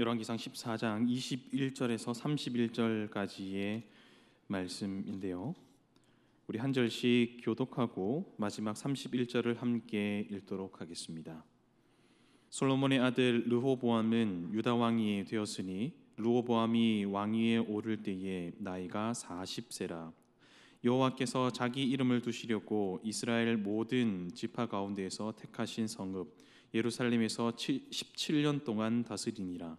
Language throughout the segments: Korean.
열왕기상 14장 21절에서 31절까지의 말씀인데요. 우리 한 절씩 교독하고 마지막 31절을 함께 읽도록 하겠습니다. 솔로몬의 아들 르호보암은 유다 왕이 되었으니 르호보암이 왕위에 오를 때에 나이가 40세라 여호와께서 자기 이름을 두시려고 이스라엘 모든 지파 가운데에서 택하신 성읍 예루살렘에서 17년 동안 다스리니라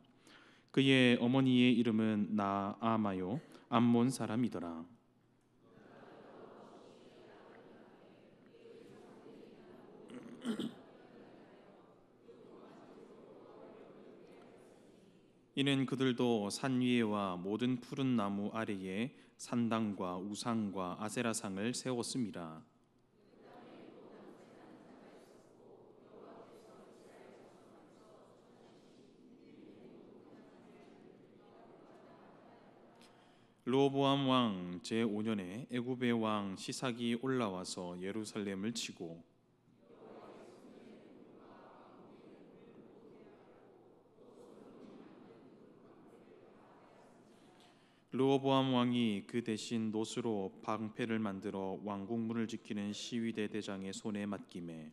그의 어머니의 이름은 나아마요 암몬 사람이더라. 이는 그들도 산 위에와 모든 푸른 나무 아래에 산당과 우상과 아세라상을 세웠음이라. 로보암 왕 제5년에 애굽의 왕 시삭이 올라와서 예루살렘을 치고 로보암 왕이 그 대신 노스로 방패를 만들어 왕궁문을 지키는 시위대 대장의 손에 맡김에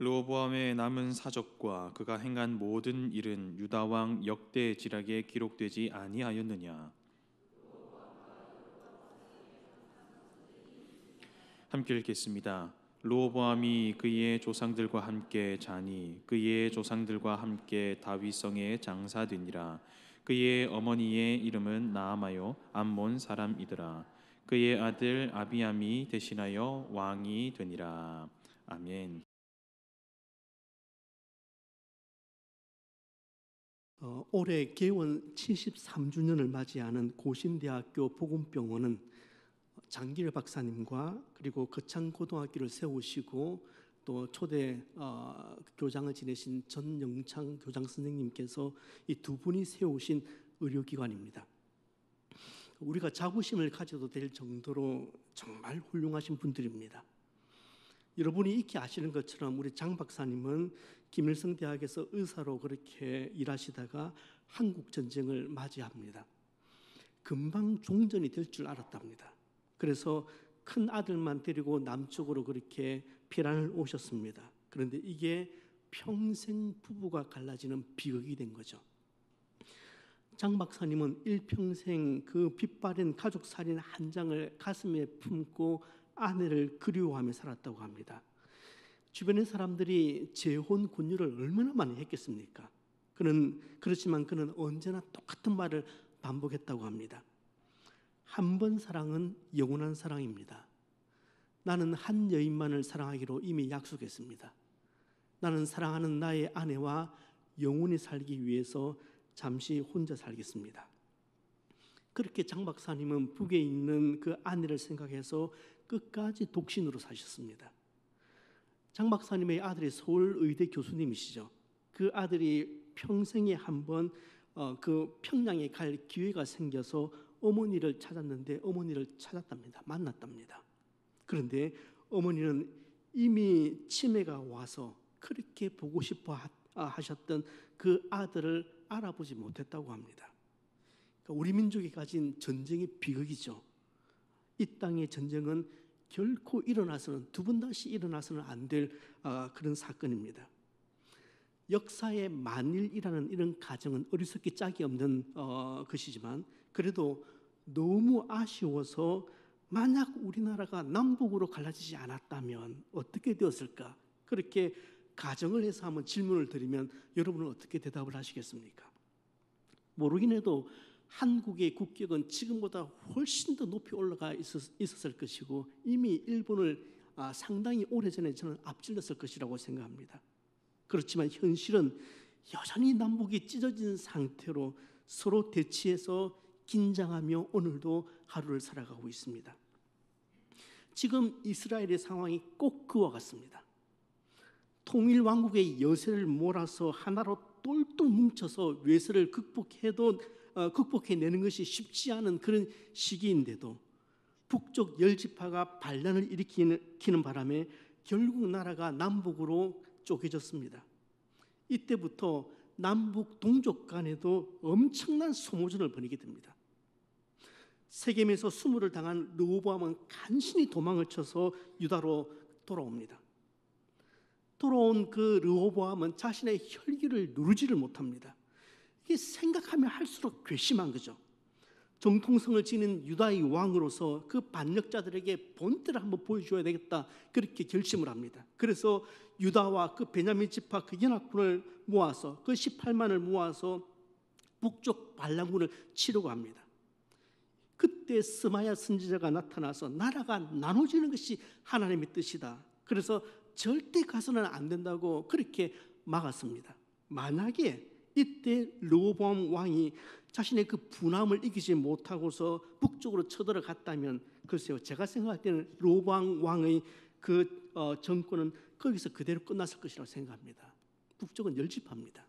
로보암의 남은 사적과 그가 행한 모든 일은 유다 왕 역대 지략에 기록되지 아니하였느냐 함께 읽겠습니다. 로보암이 그의 조상들과 함께 자니 그의 조상들과 함께 다윗성에 장사되니라 그의 어머니의 이름은 나아마요 암몬 사람이더라 그의 아들 아비암이 대신하여 왕이 되니라 아멘 어, 올해 개원 73주년을 맞이하는 고신대학교 보건병원은 장길 박사님과 그리고 거창고등학교를 세우시고 또 초대 어, 교장을 지내신 전영창 교장 선생님께서 이 두 분이 세우신 의료기관입니다. 우리가 자부심을 가져도 될 정도로 정말 훌륭하신 분들입니다. 여러분이 익히 아시는 것처럼 우리 장 박사님은 김일성 대학에서 의사로 그렇게 일하시다가 한국 전쟁을 맞이합니다. 금방 종전이 될 줄 알았답니다. 그래서 큰 아들만 데리고 남쪽으로 그렇게 피란을 오셨습니다. 그런데 이게 평생 부부가 갈라지는 비극이 된 거죠. 장 박사님은 일평생 그 빛바랜 가족 살인 한 장을 가슴에 품고 아내를 그리워하며 살았다고 합니다. 주변의 사람들이 재혼 군유를 얼마나 많이 했겠습니까? 그는 그렇지만 그는 언제나 똑같은 말을 반복했다고 합니다. 한 번 사랑은 영원한 사랑입니다. 나는 한 여인만을 사랑하기로 이미 약속했습니다. 나는 사랑하는 나의 아내와 영원히 살기 위해서 잠시 혼자 살겠습니다. 그렇게 장 박사님은 북에 있는 그 아내를 생각해서 끝까지 독신으로 사셨습니다. 장 박사님의 아들이 서울의대 교수님이시죠. 그 아들이 평생에 한번 어, 그 평양에 갈 기회가 생겨서 어머니를 찾았는데 어머니를 찾았답니다. 만났답니다. 그런데 어머니는 이미 치매가 와서 그렇게 보고 싶어 아, 하셨던 그 아들을 알아보지 못했다고 합니다. 그러니까 우리 민족이 가진 전쟁의 비극이죠. 이 땅의 전쟁은 결코 일어나서는 두 번 다시 일어나서는 안될 어, 그런 사건입니다. 역사의 만일이라는 이런 가정은 어리석기 짝이 없는 어, 것이지만 그래도 너무 아쉬워서 만약 우리나라가 남북으로 갈라지지 않았다면 어떻게 되었을까? 그렇게 가정을 해서 한번 질문을 드리면 여러분은 어떻게 대답을 하시겠습니까? 모르긴 해도 한국의 국격은 지금보다 훨씬 더 높이 올라가 있었, 을 것이고 이미 일본을 아, 상당히 오래전에 저는 앞질렀을 것이라고 생각합니다. 그렇지만 현실은 여전히 남북이 찢어진 상태로 서로 대치해서 긴장하며 오늘도 하루를 살아가고 있습니다. 지금 이스라엘의 상황이 꼭 그와 같습니다. 통일 왕국의 여세를 몰아서 하나로 똘똘 뭉쳐서 외세를 극복해도 어, 극복해내는 것이 쉽지 않은 그런 시기인데도 북쪽 열지파가 반란을 일으키는 바람에 결국 나라가 남북으로 쪼개졌습니다. 이때부터 남북 동족 간에도 엄청난 소모전을 벌이게 됩니다. 세겜에서 수모를 당한 르호보암은 간신히 도망을 쳐서 유다로 돌아옵니다. 돌아온 그 르호보암은 자신의 혈기를 누르지를 못합니다. 이게 생각하면 할수록 괘씸한 거죠. 정통성을 지닌 유다의 왕으로서 그 반역자들에게 본때를 한번 보여줘야 되겠다 그렇게 결심을 합니다. 그래서 유다와 그 베냐민 지파 그 연합군을 모아서 그 18만을 모아서 북쪽 반란군을 치려고 합니다. 그때 스마야 선지자가 나타나서 나라가 나눠지는 것이 하나님의 뜻이다. 그래서 절대 가서는 안 된다고 그렇게 막았습니다. 만약에 이때 르호보암 왕이 자신의 그 분함을 이기지 못하고서 북쪽으로 쳐들어갔다면 글쎄요 제가 생각할 때는 르호보암 왕의 그 어, 정권은 거기서 그대로 끝났을 것이라고 생각합니다. 북쪽은 열집합니다.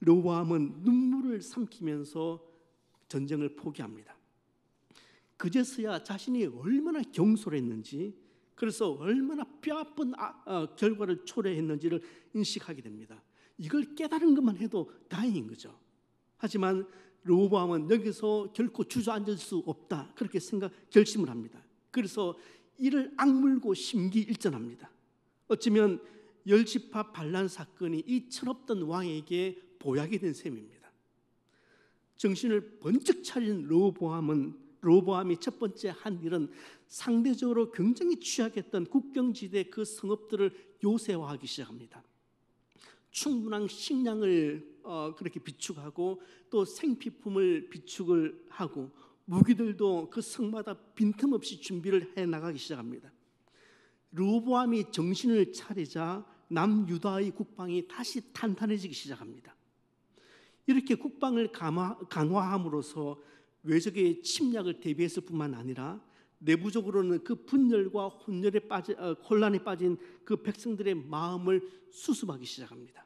르호보암은 눈물을 삼키면서 전쟁을 포기합니다. 그제서야 자신이 얼마나 경솔했는지 그래서 얼마나 뼈아픈 아, 아, 결과를 초래했는지를 인식하게 됩니다. 이걸 깨달은 것만 해도 다행인 거죠. 하지만 로보암은 여기서 결코 주저앉을 수 없다 그렇게 생각 결심을 합니다. 그래서 이를 악물고 심기일전합니다. 어쩌면 열지파 반란 사건이 이 철없던 왕에게 보약이 된 셈입니다. 정신을 번쩍 차린 로보암은 로보암이 첫 번째 한 일은 상대적으로 굉장히 취약했던 국경지대 그 성읍들을 요새화하기 시작합니다. 충분한 식량을 어, 그렇게 비축하고 또 생필품을 비축을 하고 무기들도 그 성마다 빈틈없이 준비를 해 나가기 시작합니다. 르보암이 정신을 차리자 남유다의 국방이 다시 탄탄해지기 시작합니다. 이렇게 국방을 강화함으로써 외적의 침략을 대비했을 뿐만 아니라 내부적으로는 그 분열과 혼혈에 빠진 어, 혼란에 빠진 그 백성들의 마음을 수습하기 시작합니다.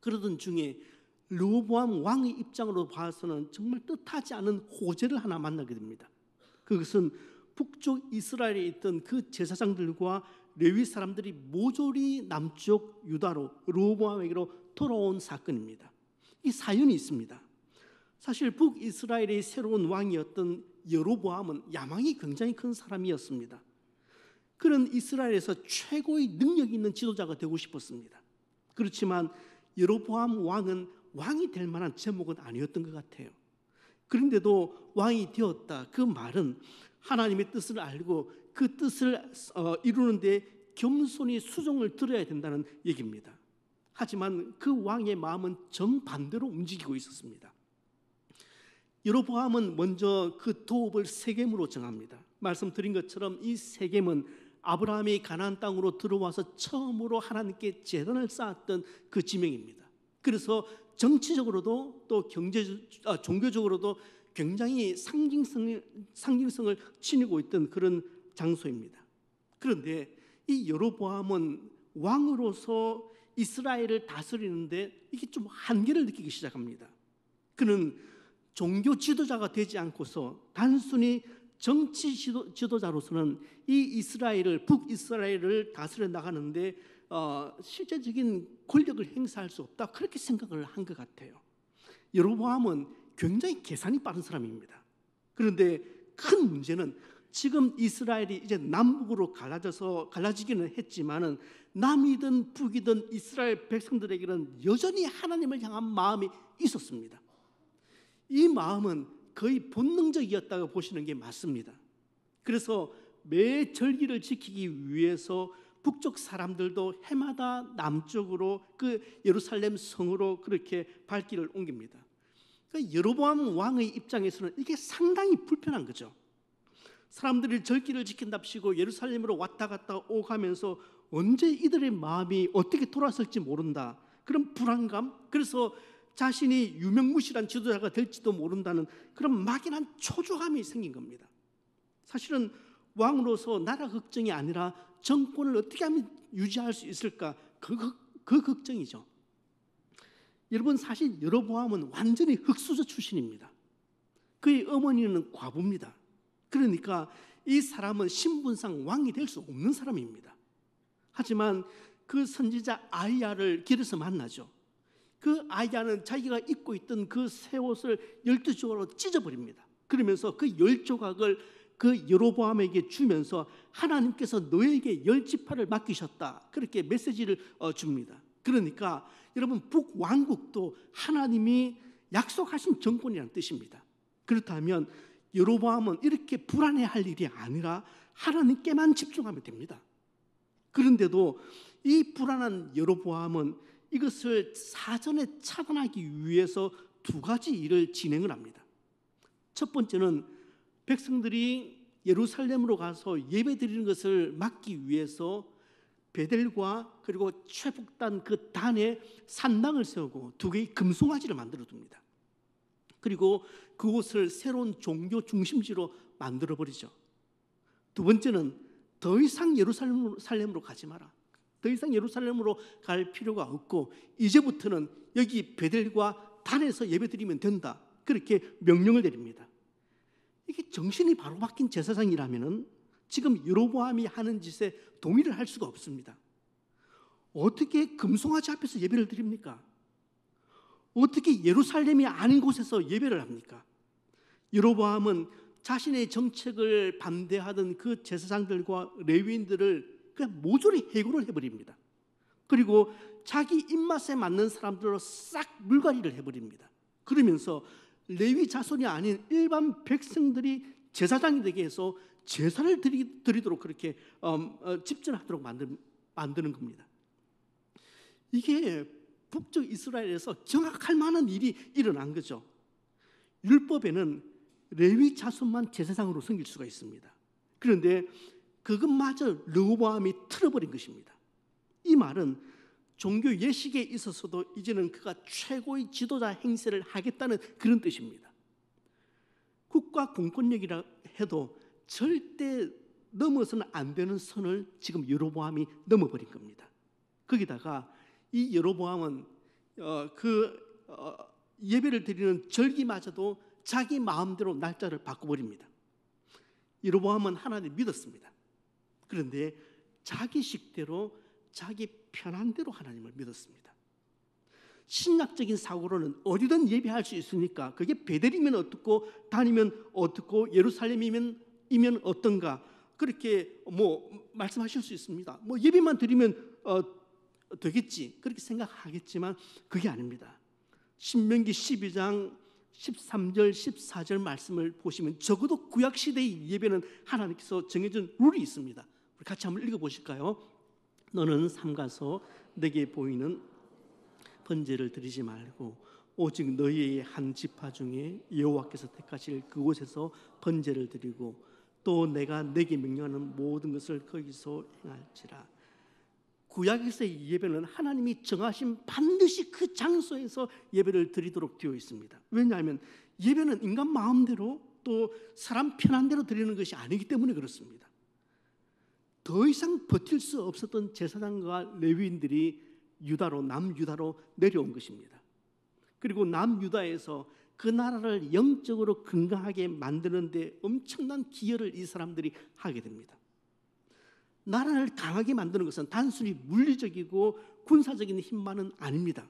그러던 중에 르보암 왕의 입장으로 봐서는 정말 뜻하지 않은 호재를 하나 만나게 됩니다. 그것은 북쪽 이스라엘에 있던 그 제사장들과 레위 사람들이 모조리 남쪽 유다로 르보암에게로 돌아온 사건입니다. 이 사연이 있습니다. 사실 북 이스라엘의 새로운 왕이었던 여로보암은 야망이 굉장히 큰 사람이었습니다. 그는 이스라엘에서 최고의 능력 있는 지도자가 되고 싶었습니다. 그렇지만 여로보암 왕은 왕이 될 만한 제목은 아니었던 것 같아요. 그런데도 왕이 되었다. 그 말은 하나님의 뜻을 알고 그 뜻을 어, 이루는데 겸손히 수종을 들어야 된다는 얘기입니다. 하지만 그 왕의 마음은 정반대로 움직이고 있었습니다. 여로보암은 먼저 그 도읍을 세겜으로 정합니다. 말씀드린 것처럼 이 세겜은 아브라함이 가나안 땅으로 들어와서 처음으로 하나님께 재단을 쌓았던 그 지명입니다. 그래서 정치적으로도 또 경제 아, 종교적으로도 굉장히 상징성 상징성을 지니고 있던 그런 장소입니다. 그런데 이 여로보암은 왕으로서 이스라엘을 다스리는데 이게 좀 한계를 느끼기 시작합니다. 그는 종교 지도자가 되지 않고서 단순히 정치 지도, 자로서는이 이스라엘을 북이스라엘을 다스려 나가는데 어, 실제적인 권력을 행사할 수 없다 그렇게 생각을 한 것 같아요. 여로보암은 굉장히 계산이 빠른 사람입니다. 그런데 큰 문제는 지금 이스라엘이 이제 남북으로 갈라져서 갈라지기는 했지만은 남이든 북이든 이스라엘 백성들에게는 여전히 하나님을 향한 마음이 있었습니다. 이 마음은 거의 본능적이었다고 보시는 게 맞습니다. 그래서 매 절기를 지키기 위해서 북쪽 사람들도 해마다 남쪽으로 그 예루살렘 성으로 그렇게 발길을 옮깁니다. 그러니까 여로보암 왕의 입장에서는 이게 상당히 불편한 거죠. 사람들이 절기를 지킨답시고 예루살렘으로 왔다 갔다 오가면서 언제 이들의 마음이 어떻게 돌아설지 모른다. 그런 불안감. 그래서 자신이 유명무실한 지도자가 될지도 모른다는 그런 막연한 초조함이 생긴 겁니다. 사실은 왕으로서 나라 걱정이 아니라 정권을 어떻게 하면 유지할 수 있을까 그, 그, 그 걱정이죠. 여러분 사실 여로보암은 완전히 흑수저 출신입니다. 그의 어머니는 과부입니다. 그러니까 이 사람은 신분상 왕이 될 수 없는 사람입니다. 하지만 그 선지자 아이야를 길에서 만나죠. 그 아이야는 자기가 입고 있던 그 새 옷을 열두 조각으로 찢어버립니다. 그러면서 그 열 조각을 그 여로보암에게 주면서 하나님께서 너에게 열 지파를 맡기셨다. 그렇게 메시지를 어, 줍니다. 그러니까 여러분 북왕국도 하나님이 약속하신 정권이라는 뜻입니다. 그렇다면 여로보암은 이렇게 불안해할 일이 아니라 하나님께만 집중하면 됩니다. 그런데도 이 불안한 여로보암은 이것을 사전에 차단하기 위해서 두 가지 일을 진행을 합니다. 첫 번째는 백성들이 예루살렘으로 가서 예배 드리는 것을 막기 위해서 베델과 그리고 최북단 그 단에 산당을 세우고 두 개의 금송아지를 만들어 둡니다. 그리고 그곳을 새로운 종교 중심지로 만들어 버리죠. 두 번째는 더 이상 예루살렘으로 가지 마라. 더 이상 예루살렘으로 갈 필요가 없고 이제부터는 여기 베델과 단에서 예배드리면 된다. 그렇게 명령을 내립니다. 이게 정신이 바로 바뀐 제사장이라면은 지금 여로보암이 하는 짓에 동의를 할 수가 없습니다. 어떻게 금송아지 앞에서 예배를 드립니까? 어떻게 예루살렘이 아닌 곳에서 예배를 합니까? 여로보암은 자신의 정책을 반대하던 그 제사장들과 레위인들을 그냥 모조리 해고를 해버립니다. 그리고 자기 입맛에 맞는 사람들로 싹 물갈이를 해버립니다. 그러면서 레위 자손이 아닌 일반 백성들이 제사장이 되게 해서 제사를 드리, 도록 그렇게 음, 어, 집전하도록 만든, 만드는 겁니다. 이게 북쪽 이스라엘에서 정확할 만한 일이 일어난 거죠. 율법에는 레위 자손만 제사장으로 섬길 수가 있습니다. 그런데 그것마저 르호보암이 틀어버린 것입니다. 이 말은 종교 예식에 있어서도 이제는 그가 최고의 지도자 행세를 하겠다는 그런 뜻입니다. 국가 공권력이라 해도 절대 넘어서는 안 되는 선을 지금 여로보암이 넘어버린 겁니다. 거기다가 이 여로보암은 어, 그 어, 예배를 드리는 절기마저도 자기 마음대로 날짜를 바꿔버립니다. 여로보암은 하나님 믿었습니다. 그런데 자기식대로 자기 편한 대로 하나님을 믿었습니다. 신학적인 사고로는 어디든 예배할 수 있으니까 그게 베들이면 어떻고 다니면 어떻고 예루살렘이면 이면 어떤가 그렇게 뭐 말씀하실 수 있습니다. 뭐 예배만 드리면 어, 되겠지 그렇게 생각하겠지만 그게 아닙니다. 신명기 12장 13절 14절 말씀을 보시면 적어도 구약 시대의 예배는 하나님께서 정해준 룰이 있습니다. 같이 한번 읽어보실까요? 너는 삼가서 내게 보이는 번제를 드리지 말고 오직 너희의 한 지파 중에 여호와께서 택하실 그곳에서 번제를 드리고 또 내가 내게 명령하는 모든 것을 거기서 행할지라 구약에서의 예배는 하나님이 정하신 반드시 그 장소에서 예배를 드리도록 되어 있습니다 왜냐하면 예배는 인간 마음대로 또 사람 편한 대로 드리는 것이 아니기 때문에 그렇습니다 더 이상 버틸 수 없었던 제사장과 레위인들이 유다로 남유다로 내려온 것입니다. 그리고 남유다에서 그 나라를 영적으로 건강하게 만드는 데 엄청난 기여를 이 사람들이 하게 됩니다. 나라를 강하게 만드는 것은 단순히 물리적이고 군사적인 힘만은 아닙니다.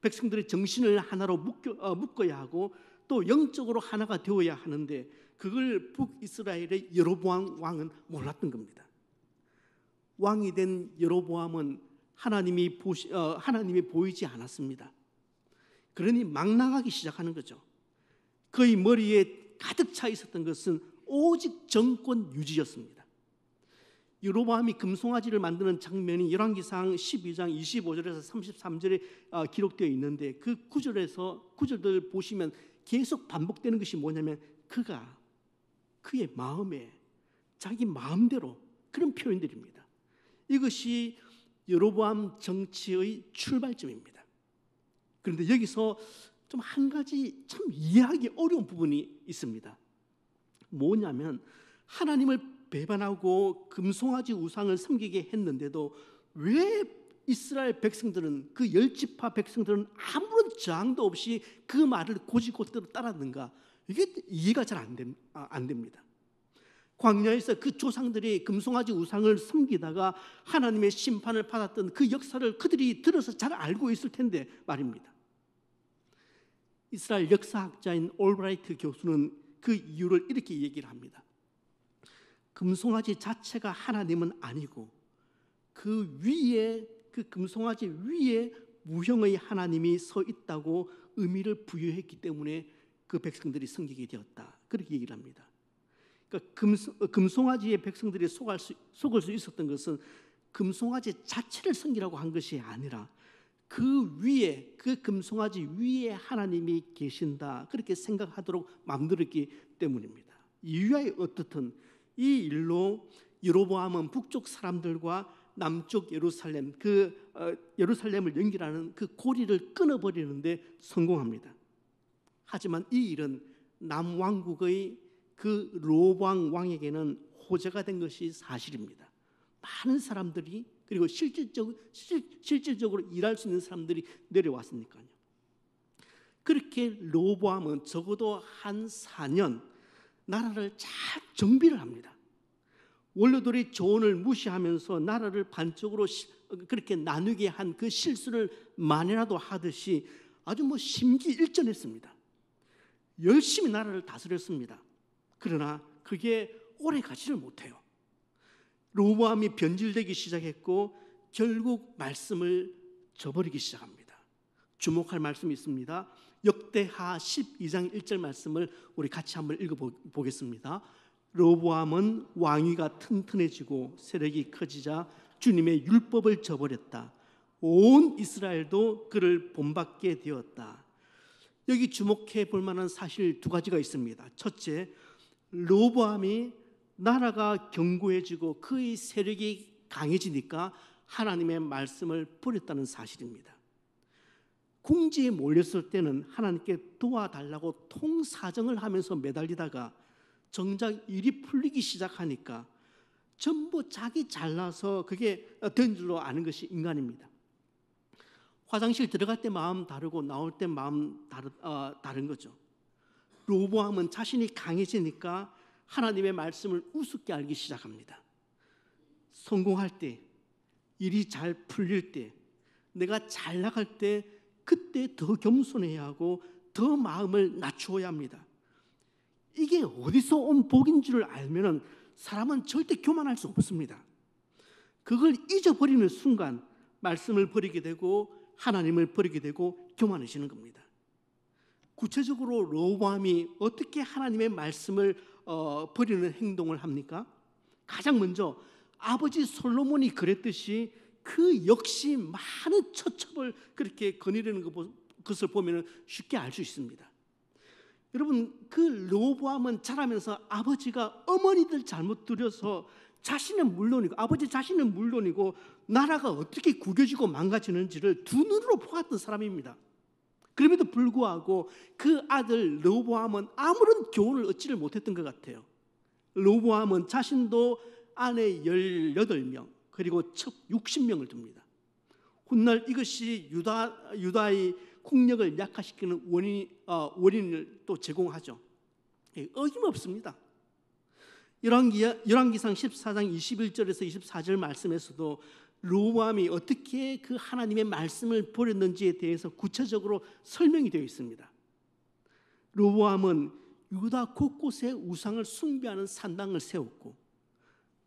백성들의 정신을 하나로 어, 묶어, 야 하고 또 영적으로 하나가 되어야 하는데 그걸 북이스라엘의 여로보암 왕은 몰랐던 겁니다. 왕이 된 여로보암은 하나님이 보시, 어, 하나님이 보이지 않았습니다. 그러니 망랑하기 시작하는 거죠. 그의 머리에 가득 차 있었던 것은 오직 정권 유지였습니다. 여로보암이 금송아지를 만드는 장면이 열왕기상 12장 25절에서 33절에 어, 기록되어 있는데 그 구절에서 구절들 보시면 계속 반복되는 것이 뭐냐면 그가 그의 마음에 자기 마음대로 그런 표현들입니다. 이것이 여로보암 정치의 출발점입니다. 그런데 여기서 좀 한 가지 참 이해하기 어려운 부분이 있습니다. 뭐냐면 하나님을 배반하고 금송아지 우상을 섬기게 했는데도 왜 이스라엘 백성들은 그 열지파 백성들은 아무런 저항도 없이 그 말을 고지고대로 따랐는가 이게 이해가 잘안 아, 됩니다. 광야에서 그 조상들이 금송아지 우상을 섬기다가 하나님의 심판을 받았던 그 역사를 그들이 들어서 잘 알고 있을 텐데 말입니다. 이스라엘 역사학자인 올브라이트 교수는 그 이유를 이렇게 얘기를 합니다. 금송아지 자체가 하나님은 아니고 그 위에 그 금송아지 위에 무형의 하나님이 서 있다고 의미를 부여했기 때문에 그 백성들이 섬기게 되었다. 그렇게 얘기를 합니다. 그러니까 금, 어, 송아지의 백성들이 속을 수, 속을 수 있었던 것은 금송아지 자체를 섬기라고 한 것이 아니라 그 위에 그 금송아지 위에 하나님이 계신다 그렇게 생각하도록 만들었기 때문입니다. 이유야의 어떻든 이 일로 여로보암은 북쪽 사람들과 남쪽 예루살렘 그 어, 예루살렘을 연결하는 그 고리를 끊어버리는데 성공합니다. 하지만 이 일은 남왕국의 그 로왕 왕에게는 호재가 된 것이 사실입니다. 많은 사람들이 그리고 실질적, 실질적으로 일할 수 있는 사람들이 내려왔으니까요. 그렇게 로보암은 적어도 한 4년 나라를 잘 정비를 합니다. 원로들이 조언을 무시하면서 나라를 반쪽으로 그렇게 나누게 한 그 실수를 만이라도 하듯이 아주 뭐 심기일전했습니다. 열심히 나라를 다스렸습니다. 그러나 그게 오래 가지를 못해요. 로마함이 변질되기 시작했고 결국 말씀을 저버리기 시작합니다. 주목할 말씀이 있습니다. 역대하 12장 1절 말씀을 우리 같이 한번 읽어보겠습니다. 로보암은 왕위가 튼튼해지고 세력이 커지자 주님의 율법을 저버렸다. 온 이스라엘도 그를 본받게 되었다. 여기 주목해 볼 만한 사실 두 가지가 있습니다. 첫째, 로보암이 나라가 견고해지고 그의 세력이 강해지니까 하나님의 말씀을 버렸다는 사실입니다. 궁지에 몰렸을 때는 하나님께 도와달라고 통사정을 하면서 매달리다가 정작 일이 풀리기 시작하니까 전부 자기 잘라서 그게 된 줄로 아는 것이 인간입니다. 화장실 들어갈 때 마음 다르고 나올 때 마음 다르, 어, 다른 거죠. 로보암은 자신이 강해지니까 하나님의 말씀을 우습게 알기 시작합니다. 성공할 때, 일이 잘 풀릴 때, 내가 잘 나갈 때 그때 더 겸손해야 하고 더 마음을 낮추어야 합니다. 이게 어디서 온 복인 줄을 알면은 사람은 절대 교만할 수 없습니다. 그걸 잊어버리는 순간 말씀을 버리게 되고 하나님을 버리게 되고 교만해지는 겁니다. 구체적으로 로보암이 어떻게 하나님의 말씀을 어, 버리는 행동을 합니까? 가장 먼저 아버지 솔로몬이 그랬듯이 그 역시 많은 처첩을 그렇게 거느리는 것을 보면 쉽게 알 수 있습니다. 여러분 그 로보암은 자라면서 아버지가 어머니들 잘못 들여서 자신은 물론이고 아버지 자신은 물론이고 나라가 어떻게 구겨지고 망가지는지를 두 눈으로 보았던 사람입니다. 그럼에도 불구하고 그 아들 르보함은 아무런 교훈을 얻지를 못했던 것 같아요. 르보암은 자신도 아내 18명 그리고 첩 60명을 둡니다. 훗날 이것이 유다, 유다의 국력을 약화시키는 원인, 어, 원인을 또 제공하죠. 예, 어김없습니다. 열왕기상 14장 21절에서 24절 말씀에서도 로보암이 어떻게 그 하나님의 말씀을 버렸는지에 대해서 구체적으로 설명이 되어 있습니다. 로보함은 유다 곳곳에 우상을 숭배하는 산당을 세웠고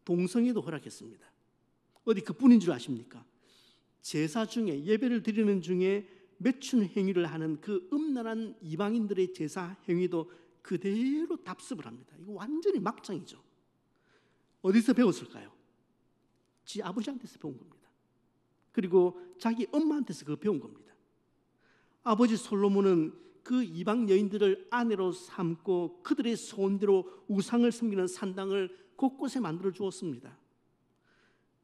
동성애도 허락했습니다. 어디 그뿐인 줄 아십니까? 제사 중에 예배를 드리는 중에 매춘 행위를 하는 그 음란한 이방인들의 제사 행위도 그대로 답습을 합니다. 이거 완전히 막장이죠. 어디서 배웠을까요? 지 아버지한테서 배운 겁니다. 그리고 자기 엄마한테서 그 배운 겁니다. 아버지 솔로몬은 그 이방 여인들을 아내로 삼고 그들의 소원대로 우상을 섬기는 산당을 곳곳에 만들어 주었습니다.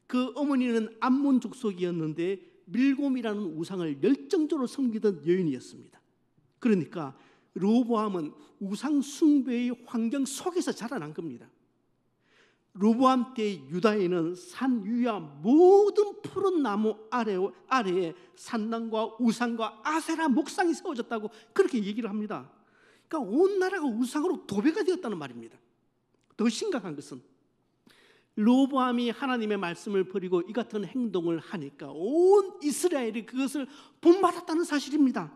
그 어머니는 암몬 족속이었는데 밀곰이라는 우상을 열정적으로 섬기던 여인이었습니다. 그러니까 로보암은 우상 숭배의 환경 속에서 자라난 겁니다. 로보암때 유다에는 산 위와 모든 푸른 나무 아래, 아래에 산당과 우상과 아세라 목상이 세워졌다고 그렇게 얘기를 합니다. 그러니까 온 나라가 우상으로 도배가 되었다는 말입니다. 더 심각한 것은 로보암이 하나님의 말씀을 버리고 이 같은 행동을 하니까 온 이스라엘이 그것을 본받았다는 사실입니다.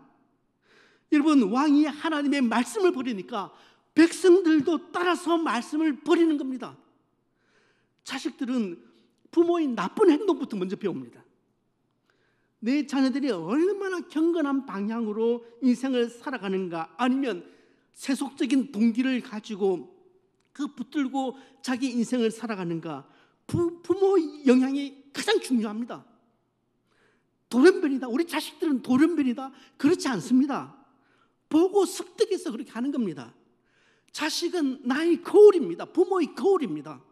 여러분 왕이 하나님의 말씀을 버리니까 백성들도 따라서 말씀을 버리는 겁니다. 자식들은 부모의 나쁜 행동부터 먼저 배웁니다. 내 자녀들이 얼마나 경건한 방향으로 인생을 살아가는가 아니면 세속적인 동기를 가지고 그 붙들고 자기 인생을 살아가는가 부, 모의 영향이 가장 중요합니다. 돌연변이다. 우리 자식들은 돌연변이다. 그렇지 않습니다. 보고 습득해서 그렇게 하는 겁니다. 자식은 나의 거울입니다. 부모의 거울입니다.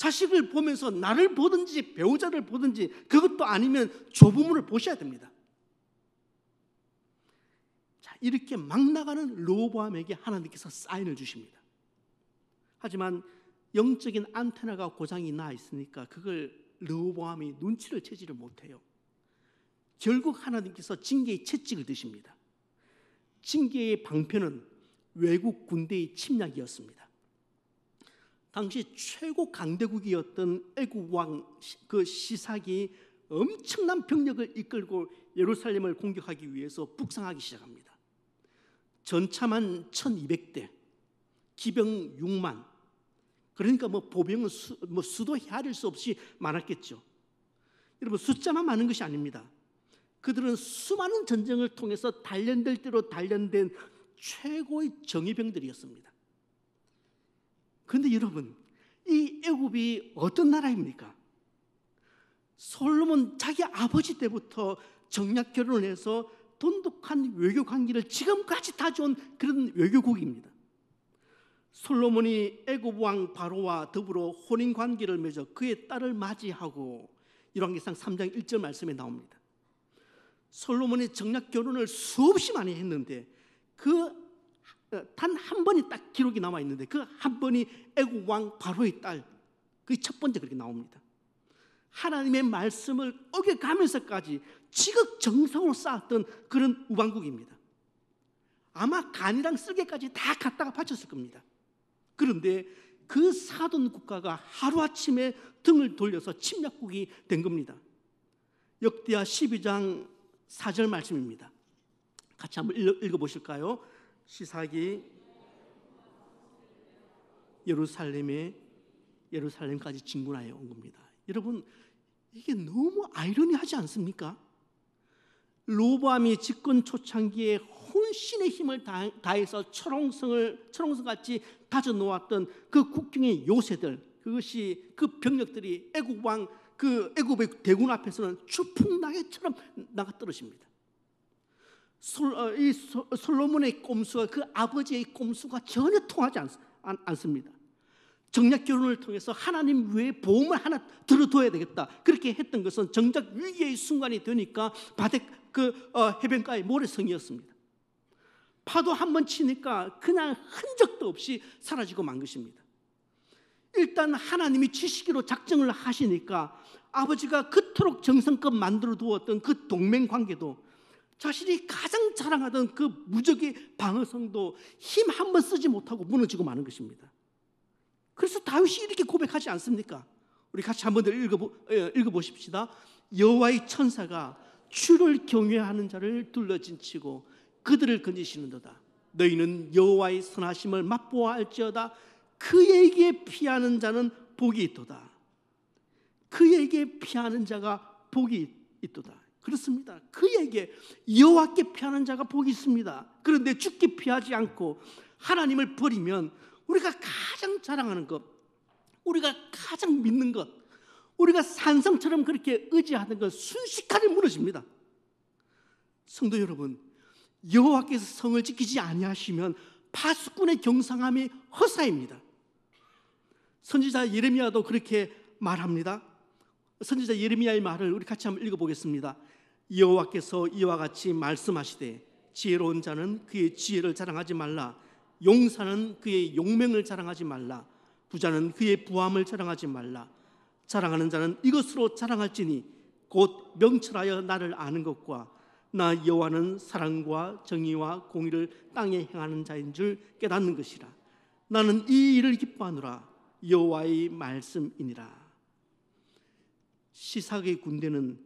자식을 보면서 나를 보든지 배우자를 보든지 그것도 아니면 조부모를 보셔야 됩니다. 자, 이렇게 막 나가는 로보암에게 하나님께서 사인을 주십니다. 하지만 영적인 안테나가 고장이 나 있으니까 그걸 르호보암이 눈치를 채지를 못해요. 결국 하나님께서 징계의 채찍을 드십니다. 징계의 방편은 외국 군대의 침략이었습니다. 당시 최고 강대국이었던 애굽 왕 그 시삭이 엄청난 병력을 이끌고 예루살렘을 공격하기 위해서 북상하기 시작합니다. 전차만 1200대, 기병 6만. 그러니까 뭐 보병은 수, 뭐 수도 헤아릴 수 없이 많았겠죠. 여러분 숫자만 많은 것이 아닙니다. 그들은 수많은 전쟁을 통해서 단련될 대로 단련된 최고의 정예병들이었습니다. 근데 여러분, 이 애굽이 어떤 나라입니까? 솔로몬 자기 아버지 때부터 정략 결혼을 해서 돈독한 외교 관계를 지금까지 다져온 그런 외교국입니다. 솔로몬이 애굽 왕 바로와 더불어 혼인 관계를 맺어 그의 딸을 맞이하고 열왕기상 3장 1절 말씀에 나옵니다. 솔로몬이 정략 결혼을 수없이 많이 했는데 그 어, 단한 번이 딱 기록이 남아 있는데 그 한 번이 애국 왕 바로의 딸 그게 첫 번째 그렇게 나옵니다. 하나님의 말씀을 어겨가면서까지 지극정성으로 쌓았던 그런 우방국입니다. 아마 간이랑 쓸개까지 다 갖다가 바쳤을 겁니다. 그런데 그 사돈 국가가 하루아침에 등을 돌려서 침략국이 된 겁니다. 역대하 12장 4절 말씀입니다. 같이 한번 읽어보실까요? 시사기 예루살렘에 예루살렘까지 진군하여 온 겁니다. 여러분 이게 너무 아이러니하지 않습니까? 로보암이 집권 초창기에 혼신의 힘을 다해서 철옹성을 철옹성 같이 다져 놓았던 그 국경의 요새들 그것이 그 병력들이 애국 왕그 애굽의 대군 앞에서는 추풍낙에처럼 나가 떨어집니다. 어, 이 솔로몬의 꼼수와 그 아버지의 꼼수가 전혀 통하지 않, 안, 않습니다. 정략 결혼을 통해서 하나님 외에 보험을 하나 들어둬야 되겠다. 그렇게 했던 것은 정작 위기의 순간이 되니까 바닥 그 어, 해변가의 모래성이었습니다. 파도 한 번 치니까 그냥 흔적도 없이 사라지고 만 것입니다. 일단 하나님이 지시기로 작정을 하시니까 아버지가 그토록 정성껏 만들어 두었던 그 동맹 관계도 자신이 가장 자랑하던 그 무적의 방어성도 힘 한 번 쓰지 못하고 무너지고 마는 것입니다. 그래서 다윗이 이렇게 고백하지 않습니까? 우리 같이 한 번 더 읽어보, 어, 읽어보십시다. 여호와의 천사가 주를 경외하는 자를 둘러진치고 그들을 건지시는도다. 너희는 여호와의 선하심을 맛보아 알지어다. 그에게 피하는 자는 복이 있도다. 그에게 피하는 자가 복이 있도다. 그렇습니다. 그에게 여호와께 피하는 자가 복이 있습니다. 그런데 죽기 피하지 않고 하나님을 버리면 우리가 가장 자랑하는 것, 우리가 가장 믿는 것, 우리가 산성처럼 그렇게 의지하는 것 순식간에 무너집니다. 성도 여러분, 여호와께서 성을 지키지 아니하시면 파수꾼의 경상함이 허사입니다. 선지자 예레미야도 그렇게 말합니다. 선지자 예레미야의 말을 우리 같이 한번 읽어보겠습니다. 여호와께서 이와 같이 말씀하시되 지혜로운 자는 그의 지혜를 자랑하지 말라 용사는 그의 용맹을 자랑하지 말라 부자는 그의 부함을 자랑하지 말라 자랑하는 자는 이것으로 자랑할지니 곧 명철하여 나를 아는 것과 나 여호와는 사랑과 정의와 공의를 땅에 행하는 자인 줄 깨닫는 것이라 나는 이 일을 기뻐하노라 여호와의 말씀이니라 시삭의 군대는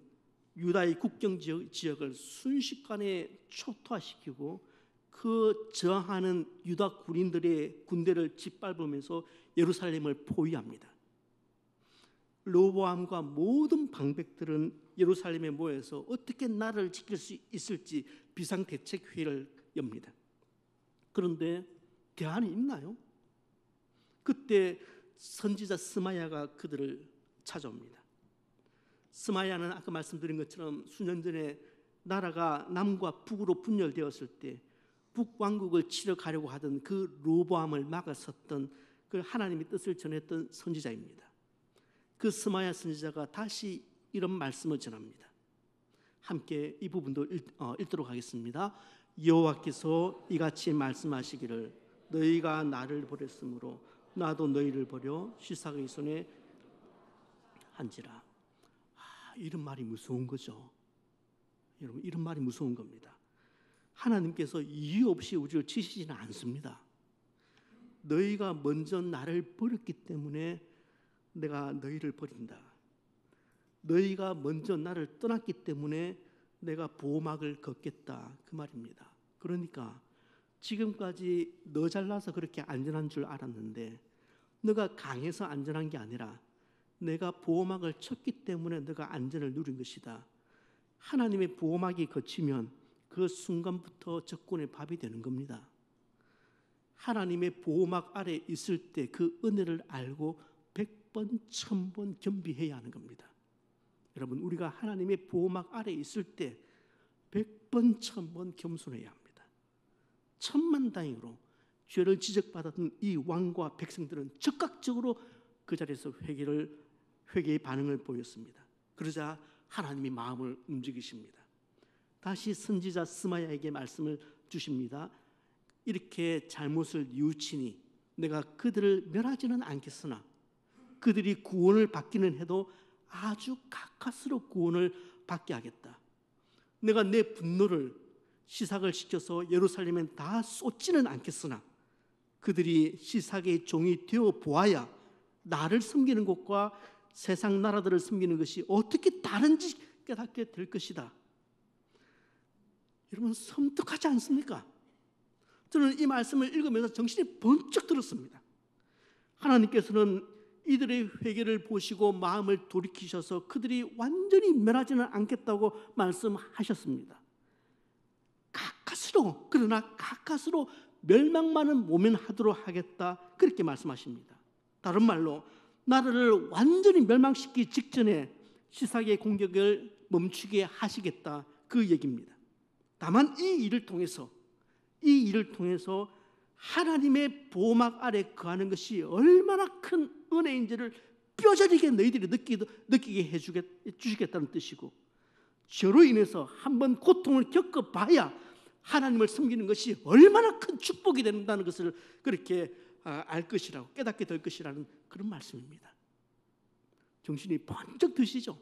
유다의 국경 지역을 순식간에 초토화시키고 그 저항하는 유다 군인들의 군대를 짓밟으면서 예루살렘을 포위합니다. 로보암과 모든 방백들은 예루살렘에 모여서 어떻게 나를 지킬 수 있을지 비상대책 회의를 엽니다. 그런데 대안이 있나요? 그때 선지자 스마야가 그들을 찾아옵니다. 스마야는 아까 말씀드린 것처럼 수년 전에 나라가 남과 북으로 분열되었을 때 북왕국을 치러 가려고 하던 그 로보암을 막아섰던 그 하나님의 뜻을 전했던 선지자입니다. 그 스마야 선지자가 다시 이런 말씀을 전합니다. 함께 이 부분도 읽, 어, 읽도록 하겠습니다. 여호와께서 이같이 말씀하시기를 너희가 나를 버렸으므로 나도 너희를 버려 시삭의 손에 한지라. 이런 말이 무서운 거죠. 여러분, 이런 말이 무서운 겁니다. 하나님께서 이유 없이 우주를 치시지는 않습니다. 너희가 먼저 나를 버렸기 때문에 내가 너희를 버린다. 너희가 먼저 나를 떠났기 때문에 내가 보호막을 걷겠다. 그 말입니다. 그러니까 지금까지 너 잘나서 그렇게 안전한 줄 알았는데 너가 강해서 안전한 게 아니라 내가 보호막을 쳤기 때문에 내가 안전을 누린 것이다. 하나님의 보호막이 거치면 그 순간부터 적군의 밥이 되는 겁니다. 하나님의 보호막 아래 있을 때 그 은혜를 알고 100번, 1000번 겸비해야 하는 겁니다. 여러분, 우리가 하나님의 보호막 아래 있을 때 100번, 1000번 겸손해야 합니다. 천만 다행으로 죄를 지적받았던 이 왕과 백성들은 즉각적으로 그 자리에서 회개를 회개의 반응을 보였습니다. 그러자 하나님이 마음을 움직이십니다. 다시 선지자 스마야에게 말씀을 주십니다. 이렇게 잘못을 뉘우치니 내가 그들을 멸하지는 않겠으나 그들이 구원을 받기는 해도 아주 가까스로 구원을 받게 하겠다. 내가 내 분노를 시삭을 시켜서 예루살렘에 다 쏟지는 않겠으나 그들이 시삭의 종이 되어 보아야 나를 섬기는 것과 세상 나라들을 섬기는 것이 어떻게 다른지 깨닫게 될 것이다. 여러분 섬뜩하지 않습니까? 저는 이 말씀을 읽으면서 정신이 번쩍 들었습니다. 하나님께서는 이들의 회개를 보시고 마음을 돌이키셔서 그들이 완전히 멸하지는 않겠다고 말씀하셨습니다. 가까스로 그러나 가까스로 멸망만은 모면하도록 하겠다 그렇게 말씀하십니다. 다른 말로 나라를 완전히 멸망시키기 직전에 시삭의 공격을 멈추게 하시겠다 그 얘기입니다. 다만 이 일을 통해서 이 일을 통해서 하나님의 보호막 아래 거하는 것이 얼마나 큰 은혜인지를 뼈저리게 너희들이 느끼도, 느끼게 해 주시겠다는 뜻이고 저로 인해서 한번 고통을 겪어봐야 하나님을 섬기는 것이 얼마나 큰 축복이 된다는 것을 그렇게 아, 알 것이라고 깨닫게 될 것이라는 그런 말씀입니다. 정신이 번쩍 드시죠?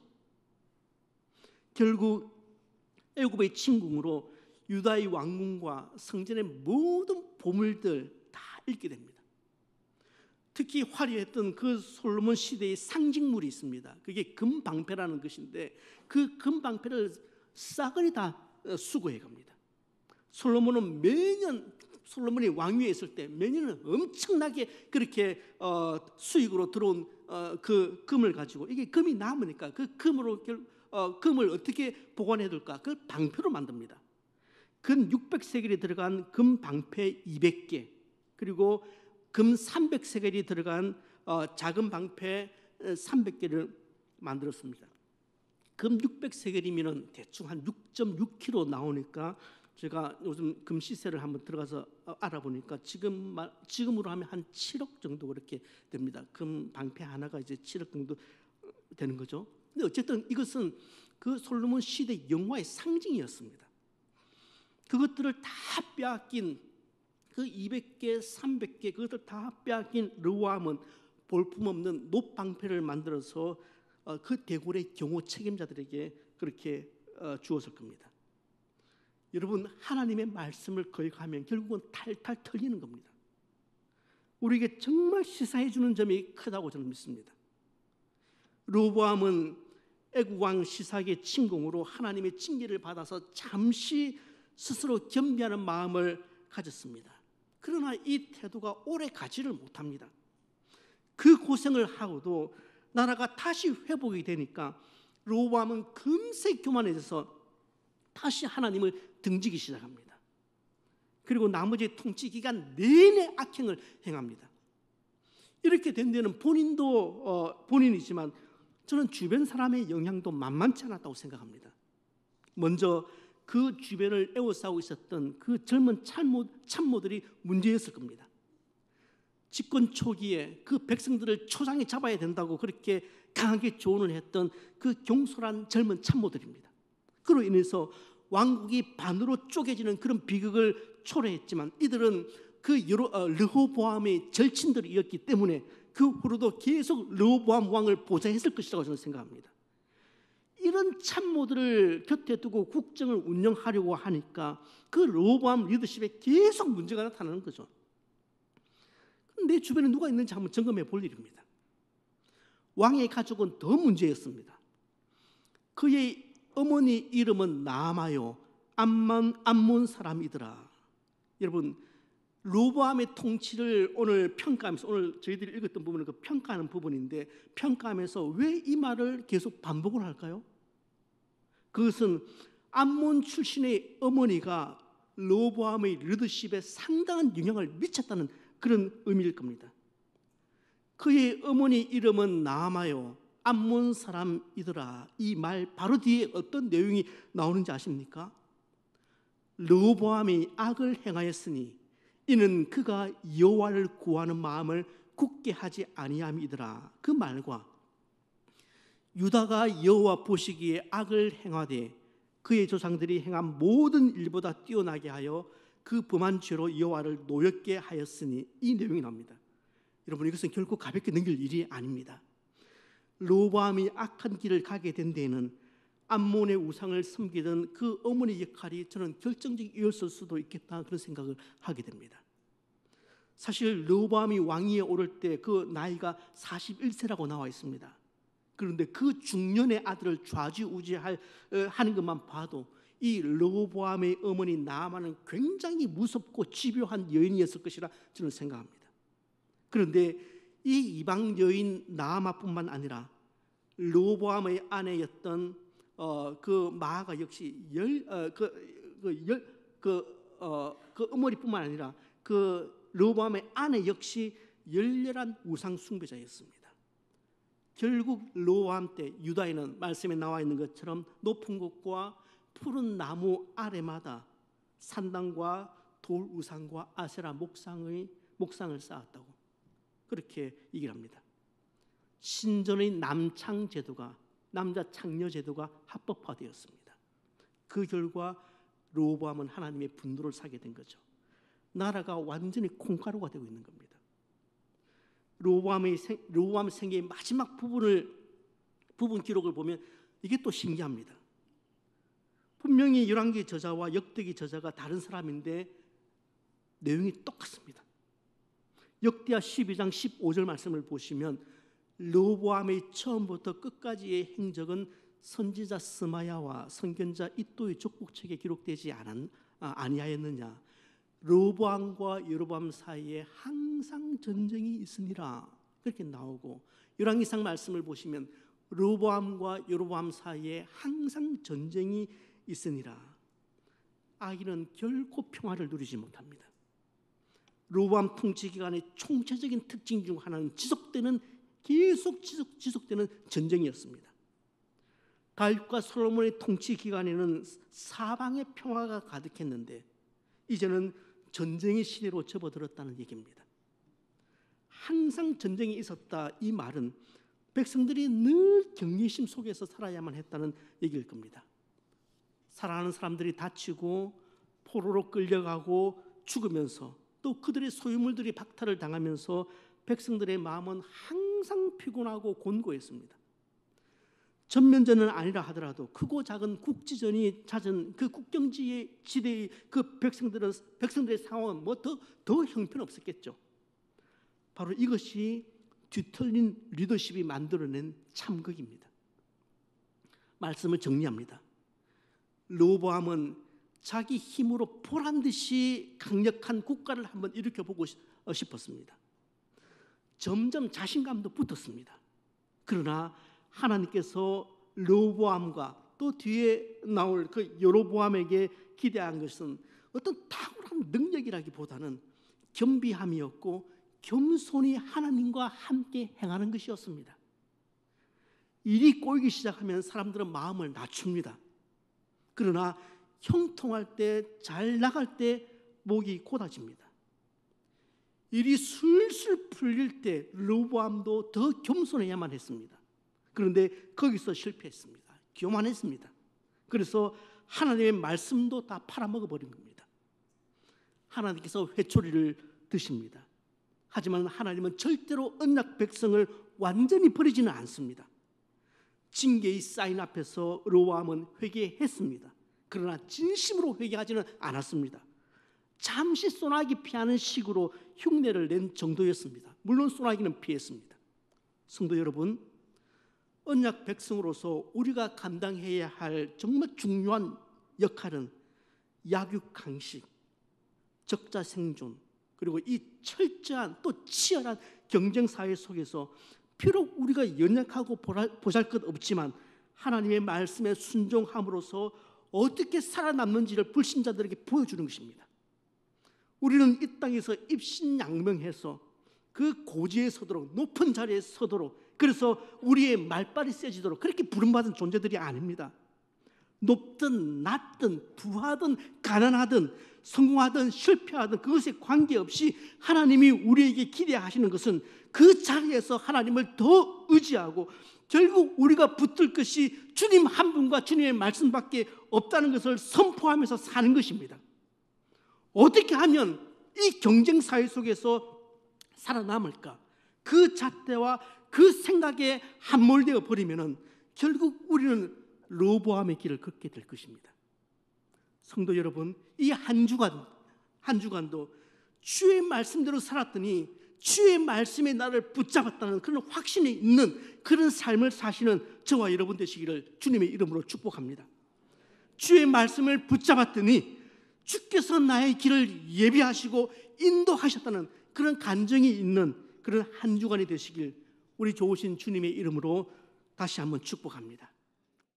결국 애굽의 침공으로 유다의 왕궁과 성전의 모든 보물들 다 잃게 됩니다. 특히 화려했던 그 솔로몬 시대의 상징물이 있습니다. 그게 금방패라는 것인데 그 금방패를 싸그리 다 어, 수거해 갑니다. 솔로몬은 매년 솔로몬이 왕위에 있을 때 매년은 엄청나게 그렇게 어, 수익으로 들어온 어, 그 금을 가지고 이게 금이 남으니까 그 금으로 어, 금을 어떻게 보관해 둘까? 그걸 방패로 만듭니다. 근 600세겔이 들어간 금 방패 200개 그리고 금 300세겔이 들어간 어, 작은 방패 300개를 어, 만들었습니다. 금 600세겔이면 대충 한 6.6kg 나오니까 제가 요즘 금 시세를 한번 들어가서 어, 알아보니까 지금 말, 지금으로 하면 한 7억 정도 그렇게 됩니다. 금 방패 하나가 이제 7억 정도 어, 되는 거죠. 근데 어쨌든 이것은 그 솔로몬 시대 영화의 상징이었습니다. 그것들을 다 빼앗긴 그 200개, 300개 그것들 다 빼앗긴 르우암은 볼품없는 높방패를 만들어서 어, 그 대궐의 경호 책임자들에게 그렇게 주었을 겁니다. 여러분 하나님의 말씀을 거역하면 결국은 탈탈 털리는 겁니다. 우리에게 정말 시사해 주는 점이 크다고 저는 믿습니다. 로보암은 애국왕 시삭의 침공으로 하나님의 징계를 받아서 잠시 스스로 겸비하는 마음을 가졌습니다. 그러나 이 태도가 오래 가지를 못합니다. 그 고생을 하고도 나라가 다시 회복이 되니까 로보암은 금세 교만해져서 다시 하나님을 등지기 시작합니다. 그리고 나머지 통치 기간 내내 악행을 행합니다. 이렇게 된 데는 본인도 어, 본인이지만 저는 주변 사람의 영향도 만만치 않았다고 생각합니다. 먼저 그 주변을 에워싸고 있었던 그 젊은 참모, 참모들이 문제였을 겁니다. 집권 초기에 그 백성들을 초장에 잡아야 된다고 그렇게 강하게 조언을 했던 그 경솔한 젊은 참모들입니다. 그로 인해서 왕국이 반으로 쪼개지는 그런 비극을 초래했지만 이들은 그 여러, 어, 르호보암의 절친들이었기 때문에 그 후로도 계속 르호보암 왕을 보좌했을 것이라고 저는 생각합니다. 이런 참모들을 곁에 두고 국정을 운영하려고 하니까 그 르호보암 리더십에 계속 문제가 나타나는 거죠. 내 주변에 누가 있는지 한번 점검해 볼 일입니다. 왕의 가족은 더 문제였습니다. 그의 어머니 이름은 나마요 암만 암몬 사람이더라. 여러분 로보암의 통치를 오늘 평가하면서 오늘 저희들이 읽었던 부분은 그 평가하는 부분인데 평가하면서 왜 이 말을 계속 반복을 할까요? 그것은 암몬 출신의 어머니가 로보암의 리더십에 상당한 영향을 미쳤다는 그런 의미일 겁니다. 그의 어머니 이름은 나마요 암몬 사람이더라. 이 말 바로 뒤에 어떤 내용이 나오는지 아십니까? 르호보암이 악을 행하였으니 이는 그가 여호와를 구하는 마음을 굳게 하지 아니함이더라. 그 말과 유다가 여호와 보시기에 악을 행하되 그의 조상들이 행한 모든 일보다 뛰어나게 하여 그 범한 죄로 여호와를 노엽게 하였으니 이 내용이 나옵니다. 여러분 이것은 결코 가볍게 넘길 일이 아닙니다. 로밤이 악한 길을 가게 된 데에는 암몬의 우상을 섬기던 그 어머니 역할이 저는 결정적 이었을 수도 있겠다 그런 생각을 하게 됩니다. 사실 르밤이 왕위에 오를 때 그 나이가 41세라고 나와 있습니다. 그런데 그 중년의 아들을 좌지우지할 어, 하는 것만 봐도 이 르보암의 어머니 나아만은 굉장히 무섭고 집요한 여인이었을 것이라 저는 생각합니다. 그런데 이 이방 여인 나아마뿐만 아니라 르보암의 아내였던 어, 그 마아가 역시 열, 어, 그, 그, 열, 그, 어, 그 어머니뿐만 아니라 그 르보암의 아내 역시 열렬한 우상 숭배자였습니다. 결국 로암 때 유다인은 말씀에 나와 있는 것처럼 높은 곳과 푸른 나무 아래마다 산당과 돌 우상과 아세라 목상의 목상을 쌓았다고 그렇게 얘기를 합니다. 신전의 남창 제도가 남자 창녀 제도가 합법화되었습니다. 그 결과 로보암은 하나님의 분노를 사게 된 거죠. 나라가 완전히 콩가루가 되고 있는 겁니다. 로보암의 생, 로보암 생애의 마지막 부분을 부분 기록을 보면 이게 또 신기합니다. 분명히 열왕기 저자와 역대기 저자가 다른 사람인데 내용이 똑같습니다. 역대하 12장 15절 말씀을 보시면 르보암의 처음부터 끝까지의 행적은 선지자 스마야와 선견자 이또의 족복책에 기록되지 않은 아, 아니하였느냐? 르보암과 여로보암 사이에 항상 전쟁이 있으니라 그렇게 나오고 열왕기상 말씀을 보시면 르보암과 여로보암 사이에 항상 전쟁이 있으니라 아기는 결코 평화를 누리지 못합니다. 르보암 통치 기간의 총체적인 특징 중 하나는 지속되는 계속 지속, 지속되는 전쟁이었습니다. 다윗과 솔로몬의 통치 기간에는 사방의 평화가 가득했는데 이제는 전쟁의 시대로 접어들었다는 얘기입니다. 항상 전쟁이 있었다 이 말은 백성들이 늘 경계심 속에서 살아야만 했다는 얘기일 겁니다. 사랑하는 사람들이 다치고 포로로 끌려가고 죽으면서 또 그들의 소유물들이 박탈을 당하면서 백성들의 마음은 항상 항상 피곤하고 곤고했습니다. 전면전은 아니라 하더라도 크고 작은 국지전이 잦은 그 국경지의 지대의 그 백성들은 백성들의 상황은 뭐더더 형편없었겠죠. 바로 이것이 뒤틀린 리더십이 만들어낸 참극입니다. 말씀을 정리합니다. 르보암은 자기 힘으로 보란 듯이 강력한 국가를 한번 일으켜 보고 어, 싶었습니다. 점점 자신감도 붙었습니다. 그러나 하나님께서 르보암과 또 뒤에 나올 그 여로보암에게 기대한 것은 어떤 탁월한 능력이라기보다는 겸비함이었고 겸손히 하나님과 함께 행하는 것이었습니다. 일이 꼬이기 시작하면 사람들은 마음을 낮춥니다. 그러나 형통할 때, 잘 나갈 때 목이 곧아집니다. 일이 술술 풀릴 때 르보암도 더 겸손해야만 했습니다. 그런데 거기서 실패했습니다. 교만했습니다. 그래서 하나님의 말씀도 다 팔아먹어 버린 겁니다. 하나님께서 회초리를 드십니다. 하지만 하나님은 절대로 언약 백성을 완전히 버리지는 않습니다. 징계의 사인 앞에서 르보암은 회개했습니다. 그러나 진심으로 회개하지는 않았습니다. 잠시 소나기 피하는 식으로 흉내를 낸 정도였습니다. 물론 소나기는 피했습니다. 성도 여러분, 언약 백성으로서 우리가 감당해야 할 정말 중요한 역할은 약육강식, 적자 생존, 그리고 이 철저한 또 치열한 경쟁 사회 속에서 비록 우리가 연약하고 보잘 것 없지만 하나님의 말씀에 순종함으로써 어떻게 살아남는지를 불신자들에게 보여주는 것입니다. 우리는 이 땅에서 입신양명해서 그 고지에 서도록 높은 자리에 서도록 그래서 우리의 말빨이 세지도록 그렇게 부름받은 존재들이 아닙니다. 높든 낮든 부하든 가난하든 성공하든 실패하든 그것에 관계없이 하나님이 우리에게 기대하시는 것은 그 자리에서 하나님을 더 의지하고 결국 우리가 붙들 것이 주님 한 분과 주님의 말씀밖에 없다는 것을 선포하면서 사는 것입니다. 어떻게 하면 이 경쟁 사회 속에서 살아남을까? 그 잣대와 그 생각에 함몰되어 버리면은 결국 우리는 로보함의 길을 걷게 될 것입니다. 성도 여러분, 이 한 주간 한 주간도 주의 말씀대로 살았더니 주의 말씀에 나를 붙잡았다는 그런 확신이 있는 그런 삶을 사시는 저와 여러분 되시기를 주님의 이름으로 축복합니다. 주의 말씀을 붙잡았더니 주께서 나의 길을 예비하시고 인도하셨다는 그런 간증이 있는 그런 한 주간이 되시길 우리 좋으신 주님의 이름으로 다시 한번 축복합니다.